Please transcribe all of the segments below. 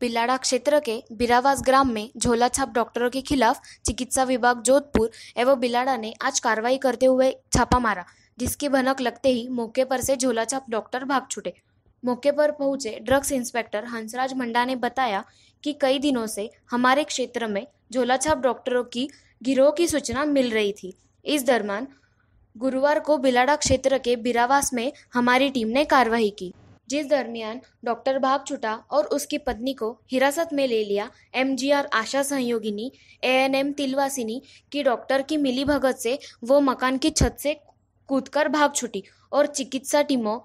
बिलाड़ा क्षेत्र के बिरावास ग्राम में झोला छाप डॉक्टरों के खिलाफ चिकित्सा विभाग जोधपुर एवं बिलाड़ा ने आज कार्रवाई करते हुए छापा मारा जिसकी भनक लगते ही मौके पर से झोला छाप डॉक्टर भाग छूटे मौके पर पहुंचे ड्रग्स इंस्पेक्टर हंसराज मंडा ने बताया कि कई दिनों से हमारे क्षेत्र में झोला छाप डॉक्टरों की गिरोह की सूचना मिल रही थी इस दरमियान गुरुवार को बिलाड़ा क्षेत्र के बिरावास में हमारी टीम ने कार्रवाई की जिस दरमियान डॉक्टर भाग छुटा और उसकी पत्नी को हिरासत में ले लिया एमजीआर आशा सहयोगिनी एएनएम तिलवासिनी की डॉक्टर की मिलीभगत से वो मकान की छत से कूदकर भाग छुटी और चिकित्सा टीमों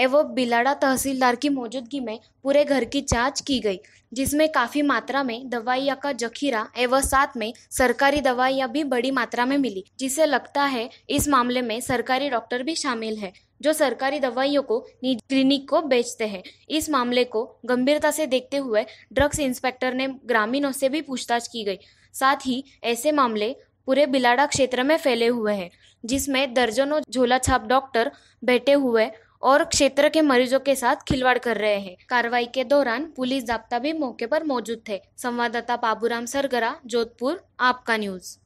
एवं बिलाड़ा तहसीलदार की मौजूदगी में पूरे घर की जांच की गई जिसमें काफ़ी मात्रा में दवाइयाँ का जखीरा एवं साथ में सरकारी दवाइयाँ भी बड़ी मात्रा में मिली जिसे लगता है इस मामले में सरकारी डॉक्टर भी शामिल है जो सरकारी दवाइयों को निजी क्लिनिक को बेचते हैं इस मामले को गंभीरता से देखते हुए ड्रग्स इंस्पेक्टर ने ग्रामीणों से भी पूछताछ की गई साथ ही ऐसे मामले पूरे बिलाड़ा क्षेत्र में फैले हुए हैं जिसमें दर्जनों झोला छाप डॉक्टर बैठे हुए और क्षेत्र के मरीजों के साथ खिलवाड़ कर रहे हैं कार्रवाई के दौरान पुलिस जाप्ता भी मौके पर मौजूद थे संवाददाता बाबूराम सरगरा जोधपुर आपका न्यूज